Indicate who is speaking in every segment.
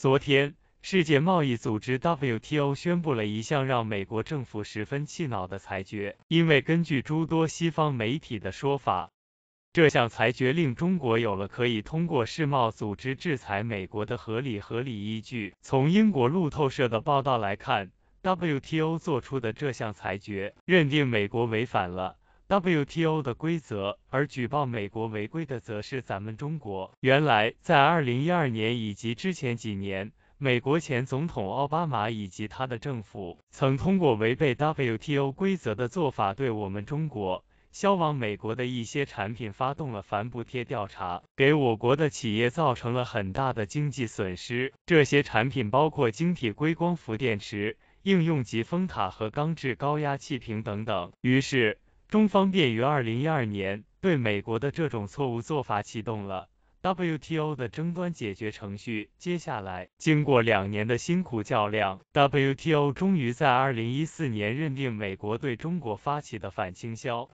Speaker 1: 昨天，世界贸易组织 WTO 宣布了一项让美国政府十分气恼的裁决，因为根据诸多西方媒体的说法，这项裁决令中国有了可以通过世贸组织制裁美国的合理合理依据。从英国路透社的报道来看，WTO 做出的这项裁决认定美国违反了。WTO 的规则，而举报美国违规的则是咱们中国。原来，在二零一二年以及之前几年，美国前总统奥巴马以及他的政府，曾通过违背 WTO 规则的做法，对我们中国销往美国的一些产品发动了反补贴调查，给我国的企业造成了很大的经济损失。这些产品包括晶体硅光伏电池、应用级风塔和钢制高压气瓶等等。于是。中方便于二零一二年对美国的这种错误做法启动了 WTO 的争端解决程序。接下来，经过两年的辛苦较量，WTO 终于在二零一四年认定美国对中国发起的反倾销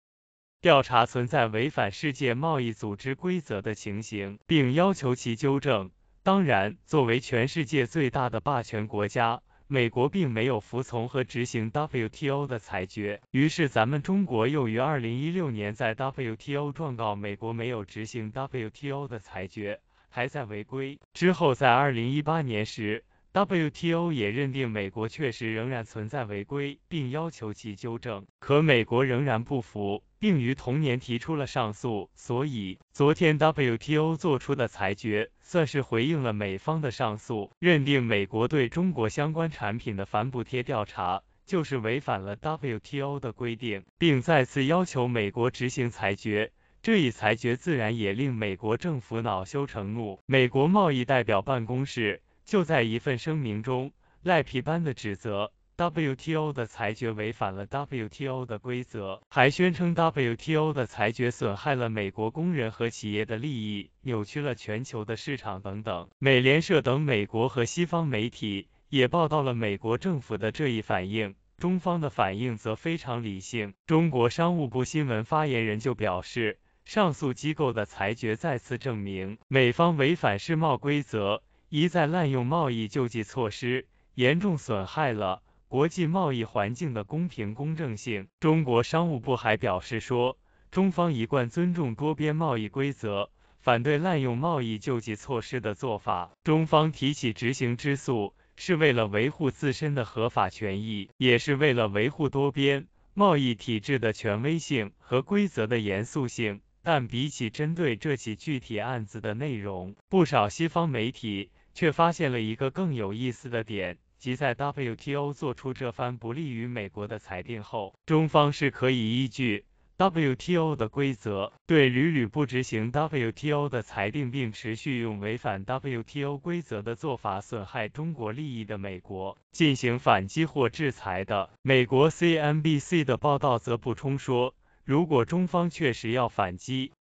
Speaker 1: 调查存在违反世界贸易组织规则的情形，并要求其纠正。当然，作为全世界最大的霸权国家，美国并没有服从和执行 WTO 的裁决，于是咱们中国又于2016年在 WTO 状告美国没有执行 WTO 的裁决，还在违规。之后在2018年时，WTO 也认定美国确实仍然存在违规，并要求其纠正，可美国仍然不服。并于同年提出了上诉，所以昨天 WTO 做出的裁决算是回应了美方的上诉，认定美国对中国相关产品的反补贴调查就是违反了 WTO 的规定，并再次要求美国执行裁决。这一裁决自然也令美国政府恼羞成怒，美国贸易代表办公室就在一份声明中赖皮般的指责。WTO 的裁决违反了 WTO 的规则，还宣称 WTO 的裁决损害了美国工人和企业的利益，扭曲了全球的市场等等。美联社等美国和西方媒体也报道了美国政府的这一反应。中方的反应则非常理性，中国商务部新闻发言人就表示，上诉机构的裁决再次证明美方违反世贸规则，一再滥用贸易救济措施，严重损害了。国际贸易环境的公平公正性。中国商务部还表示说，中方一贯尊重多边贸易规则，反对滥用贸易救济措施的做法。中方提起执行之诉，是为了维护自身的合法权益，也是为了维护多边贸易体制的权威性和规则的严肃性。但比起针对这起具体案子的内容，不少西方媒体却发现了一个更有意思的点。即在 WTO 做出这番不利于美国的裁定后，中方是可以依据 WTO 的规则，对屡屡不执行 WTO 的裁定并持续用违反 WTO 规则的做法损害中国利益的美国进行反击或制裁的。美国 CNBC 的报道则补充说，如果中方确实要反击，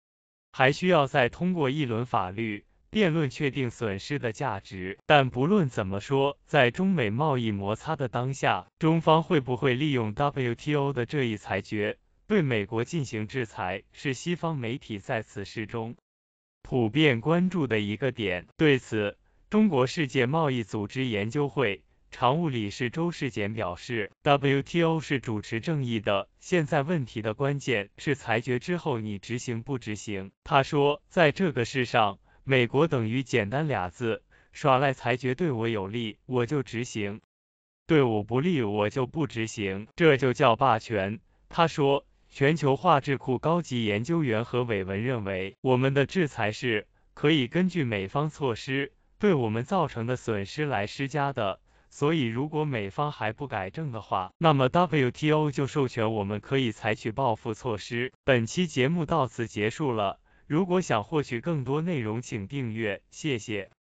Speaker 1: 还需要再通过一轮法律。辩论确定损失的价值，但不论怎么说，在中美贸易摩擦的当下，中方会不会利用 WTO 的这一裁决对美国进行制裁，是西方媒体在此事中普遍关注的一个点。对此，中国世界贸易组织研究会常务理事周世俭表示，WTO 是主持正义的，现在问题的关键是裁决之后你执行不执行。他说，在这个事上。美国等于简单俩字，耍赖裁决对我有利，我就执行；对我不利，我就不执行，这就叫霸权。他说，全球化智库高级研究员何伟文认为，我们的制裁是可以根据美方措施对我们造成的损失来施加的，所以如果美方还不改正的话，那么 WTO 就授权我们可以采取报复措施。本期节目到此结束了。如果想获取更多内容，请订阅，谢谢。